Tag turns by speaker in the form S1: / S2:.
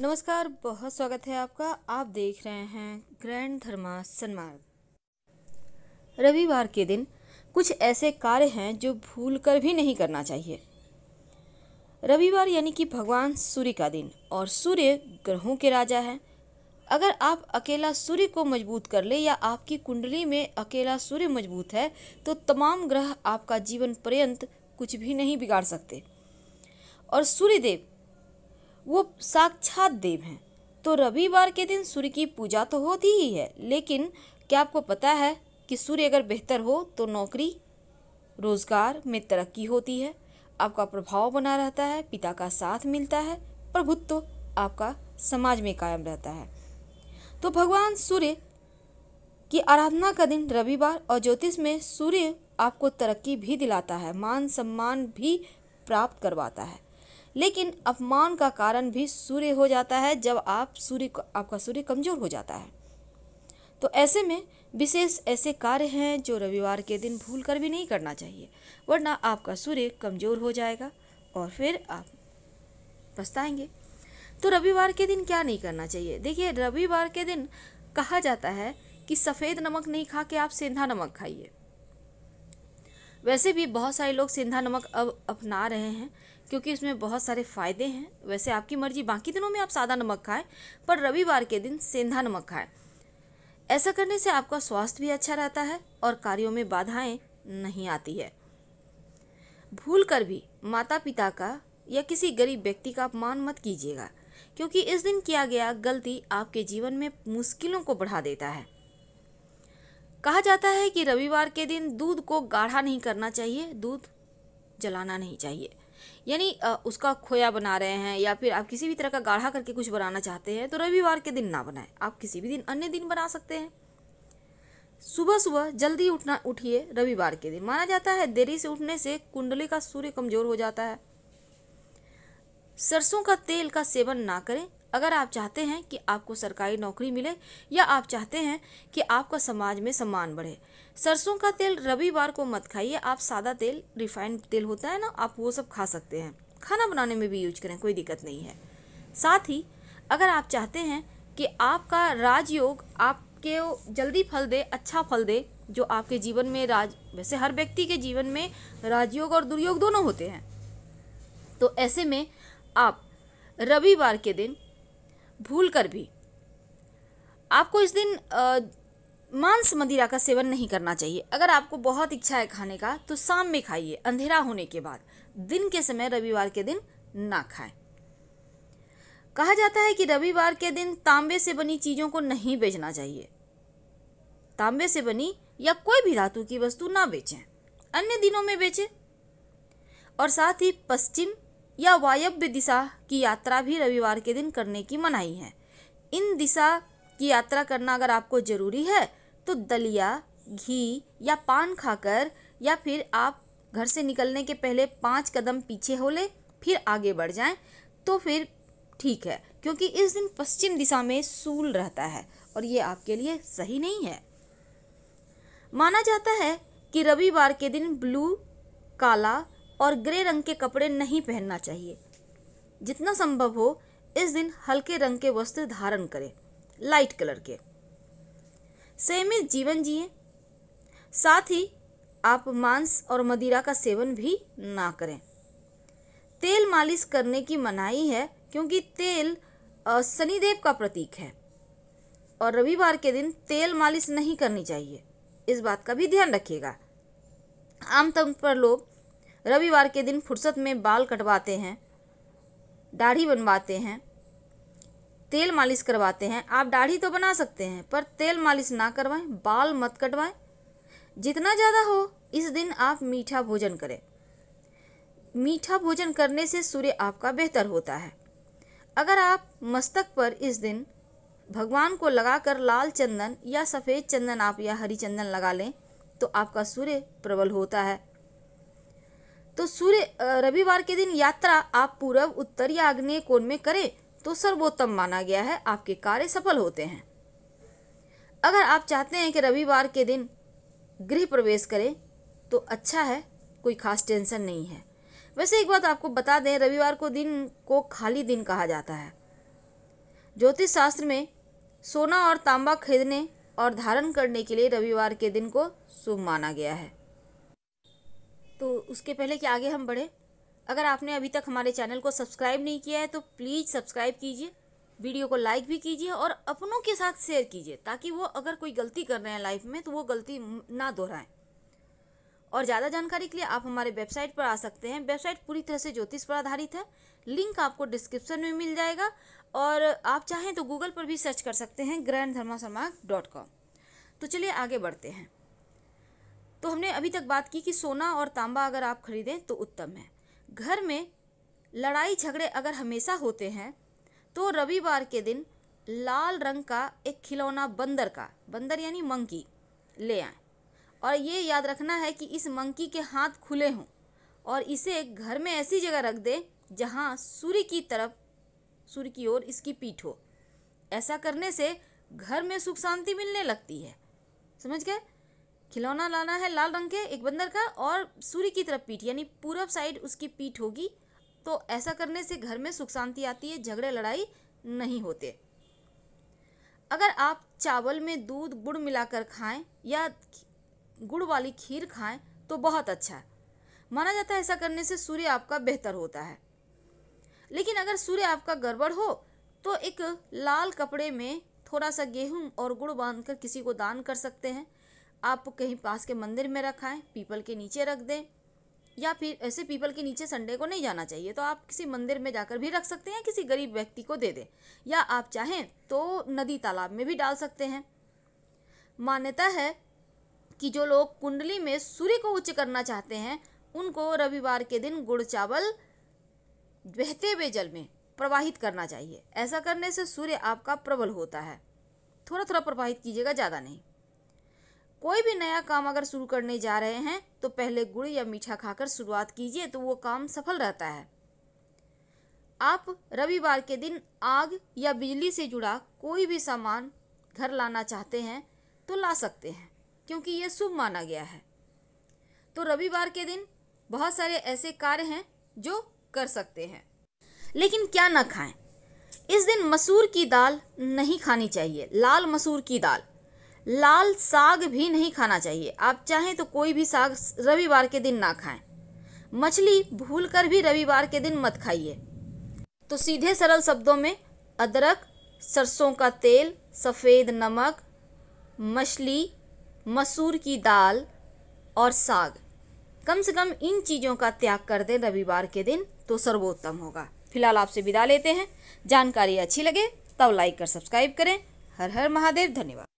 S1: नमस्कार बहुत स्वागत है आपका आप देख रहे हैं ग्रैंड धर्मा सन्मार्ग रविवार के दिन कुछ ऐसे कार्य हैं जो भूल कर भी नहीं करना चाहिए रविवार यानी कि भगवान सूर्य का दिन और सूर्य ग्रहों के राजा है अगर आप अकेला सूर्य को मजबूत कर ले या आपकी कुंडली में अकेला सूर्य मजबूत है तो तमाम ग्रह आपका जीवन पर्यंत कुछ भी नहीं बिगाड़ सकते और सूर्यदेव वो साक्षात देव हैं तो रविवार के दिन सूर्य की पूजा तो होती ही है लेकिन क्या आपको पता है कि सूर्य अगर बेहतर हो तो नौकरी रोजगार में तरक्की होती है आपका प्रभाव बना रहता है पिता का साथ मिलता है प्रभुत्व आपका समाज में कायम रहता है तो भगवान सूर्य की आराधना का दिन रविवार और ज्योतिष में सूर्य आपको तरक्की भी दिलाता है मान सम्मान भी प्राप्त करवाता है लेकिन अपमान का कारण भी सूर्य हो जाता है जब आप सूर्य आपका सूर्य कमज़ोर हो जाता है तो ऐसे में विशेष ऐसे कार्य हैं जो रविवार के दिन भूल कर भी नहीं करना चाहिए वरना आपका सूर्य कमज़ोर हो जाएगा और फिर आप पछताएंगे तो रविवार के दिन क्या नहीं करना चाहिए देखिए रविवार के दिन कहा जाता है कि सफ़ेद नमक नहीं खा के आप सेंधा नमक खाइए वैसे भी बहुत सारे लोग सेंधा नमक अब अपना रहे हैं क्योंकि इसमें बहुत सारे फ़ायदे हैं वैसे आपकी मर्जी बाकी दिनों में आप सादा नमक खाएं पर रविवार के दिन सेंधा नमक खाएं ऐसा करने से आपका स्वास्थ्य भी अच्छा रहता है और कार्यों में बाधाएं नहीं आती है भूल कर भी माता पिता का या किसी गरीब व्यक्ति का अपमान मत कीजिएगा क्योंकि इस दिन किया गया गलती आपके जीवन में मुश्किलों को बढ़ा देता है कहा जाता है कि रविवार के दिन दूध को गाढ़ा नहीं करना चाहिए दूध जलाना नहीं चाहिए यानी उसका खोया बना रहे हैं या फिर आप किसी भी तरह का गाढ़ा करके कुछ बनाना चाहते हैं तो रविवार के दिन ना बनाएं आप किसी भी दिन अन्य दिन बना सकते हैं सुबह सुबह जल्दी उठना उठिए रविवार के दिन माना जाता है देरी से उठने से कुंडली का सूर्य कमजोर हो जाता है सरसों का तेल का सेवन ना करें अगर आप चाहते हैं कि आपको सरकारी नौकरी मिले या आप चाहते हैं कि आपका समाज में सम्मान बढ़े सरसों का तेल रविवार को मत खाइए आप सादा तेल रिफाइंड तेल होता है ना आप वो सब खा सकते हैं खाना बनाने में भी यूज करें कोई दिक्कत नहीं है साथ ही अगर आप चाहते हैं कि आपका राजयोग आपके जल्दी फल दे अच्छा फल दे जो आपके जीवन में राज वैसे हर व्यक्ति के जीवन में राजयोग और दुर्योग दोनों होते हैं तो ऐसे में आप रविवार के दिन भूल कर भी आपको इस दिन मांस मदिरा का सेवन नहीं करना चाहिए अगर आपको बहुत इच्छा है खाने का तो शाम में खाइए अंधेरा होने के बाद दिन के समय रविवार के दिन ना खाएं कहा जाता है कि रविवार के दिन तांबे से बनी चीज़ों को नहीं बेचना चाहिए तांबे से बनी या कोई भी धातु की वस्तु ना बेचें अन्य दिनों में बेचें और साथ ही पश्चिम या वायव्य दिशा की यात्रा भी रविवार के दिन करने की मनाही है इन दिशा की यात्रा करना अगर आपको ज़रूरी है तो दलिया घी या पान खाकर या फिर आप घर से निकलने के पहले पाँच कदम पीछे हो ले फिर आगे बढ़ जाएं तो फिर ठीक है क्योंकि इस दिन पश्चिम दिशा में सूल रहता है और ये आपके लिए सही नहीं है माना जाता है कि रविवार के दिन ब्लू काला और ग्रे रंग के कपड़े नहीं पहनना चाहिए जितना संभव हो इस दिन हल्के रंग के वस्त्र धारण करें लाइट कलर के संयमित जीवन जिए साथ ही आप मांस और मदिरा का सेवन भी ना करें तेल मालिश करने की मनाही है क्योंकि तेल शनिदेव का प्रतीक है और रविवार के दिन तेल मालिश नहीं करनी चाहिए इस बात का भी ध्यान रखिएगा आमतौर पर लोग रविवार के दिन फुर्सत में बाल कटवाते हैं दाढ़ी बनवाते हैं तेल मालिश करवाते हैं आप दाढ़ी तो बना सकते हैं पर तेल मालिश ना करवाएं बाल मत कटवाएं जितना ज़्यादा हो इस दिन आप मीठा भोजन करें मीठा भोजन करने से सूर्य आपका बेहतर होता है अगर आप मस्तक पर इस दिन भगवान को लगाकर लाल चंदन या सफ़ेद चंदन आप या हरी चंदन लगा लें तो आपका सूर्य प्रबल होता है तो सूर्य रविवार के दिन यात्रा आप पूर्व उत्तर या आग्नेय कोण में करें तो सर्वोत्तम माना गया है आपके कार्य सफल होते हैं अगर आप चाहते हैं कि रविवार के दिन गृह प्रवेश करें तो अच्छा है कोई खास टेंशन नहीं है वैसे एक बात आपको बता दें रविवार को दिन को खाली दिन कहा जाता है ज्योतिष शास्त्र में सोना और तांबा खरीदने और धारण करने के लिए रविवार के दिन को शुभ माना गया है तो उसके पहले कि आगे हम बढ़ें अगर आपने अभी तक हमारे चैनल को सब्सक्राइब नहीं किया है तो प्लीज़ सब्सक्राइब कीजिए वीडियो को लाइक भी कीजिए और अपनों के साथ शेयर कीजिए ताकि वो अगर कोई गलती कर रहे हैं लाइफ में तो वो गलती ना दोहराएं और ज़्यादा जानकारी के लिए आप हमारे वेबसाइट पर आ सकते हैं वेबसाइट पूरी तरह से ज्योतिष पर आधारित है लिंक आपको डिस्क्रिप्शन में मिल जाएगा और आप चाहें तो गूगल पर भी सर्च कर सकते हैं ग्रैंड तो चलिए आगे बढ़ते हैं तो हमने अभी तक बात की कि सोना और तांबा अगर आप खरीदें तो उत्तम है घर में लड़ाई झगड़े अगर हमेशा होते हैं तो रविवार के दिन लाल रंग का एक खिलौना बंदर का बंदर यानी मंकी ले आए और ये याद रखना है कि इस मंकी के हाथ खुले हों और इसे घर में ऐसी जगह रख दें जहाँ सूर्य की तरफ सूर्य की ओर इसकी पीठ हो ऐसा करने से घर में सुख शांति मिलने लगती है समझ गए खिलौना लाना है लाल रंग के एक बंदर का और सूर्य की तरफ पीठ यानी पूरब साइड उसकी पीठ होगी तो ऐसा करने से घर में सुख शांति आती है झगड़े लड़ाई नहीं होते अगर आप चावल में दूध गुड़ मिलाकर खाएं या गुड़ वाली खीर खाएं तो बहुत अच्छा है माना जाता है ऐसा करने से सूर्य आपका बेहतर होता है लेकिन अगर सूर्य आपका गड़बड़ हो तो एक लाल कपड़े में थोड़ा सा गेहूं और गुड़ बांधकर किसी को दान कर सकते हैं आप कहीं पास के मंदिर में रखाएं पीपल के नीचे रख दें या फिर ऐसे पीपल के नीचे संडे को नहीं जाना चाहिए तो आप किसी मंदिर में जाकर भी रख सकते हैं किसी गरीब व्यक्ति को दे दें या आप चाहें तो नदी तालाब में भी डाल सकते हैं मान्यता है कि जो लोग कुंडली में सूर्य को उच्च करना चाहते हैं उनको रविवार के दिन गुड़ चावल बहते हुए जल में प्रवाहित करना चाहिए ऐसा करने से सूर्य आपका प्रबल होता है थोड़ा थोड़ा प्रवाहित कीजिएगा ज़्यादा नहीं कोई भी नया काम अगर शुरू करने जा रहे हैं तो पहले गुड़ या मीठा खाकर शुरुआत कीजिए तो वो काम सफल रहता है आप रविवार के दिन आग या बिजली से जुड़ा कोई भी सामान घर लाना चाहते हैं तो ला सकते हैं क्योंकि ये शुभ माना गया है तो रविवार के दिन बहुत सारे ऐसे कार्य हैं जो कर सकते हैं लेकिन क्या ना खाएं इस दिन मसूर की दाल नहीं खानी चाहिए लाल मसूर की दाल लाल साग भी नहीं खाना चाहिए आप चाहें तो कोई भी साग रविवार के दिन ना खाएं मछली भूल कर भी रविवार के दिन मत खाइए तो सीधे सरल शब्दों में अदरक सरसों का तेल सफ़ेद नमक मछली मसूर की दाल और साग कम से कम इन चीज़ों का त्याग कर दें रविवार के दिन तो सर्वोत्तम होगा फिलहाल आपसे विदा लेते हैं जानकारी अच्छी लगे तब लाइक कर सब्सक्राइब करें हर हर महादेव धन्यवाद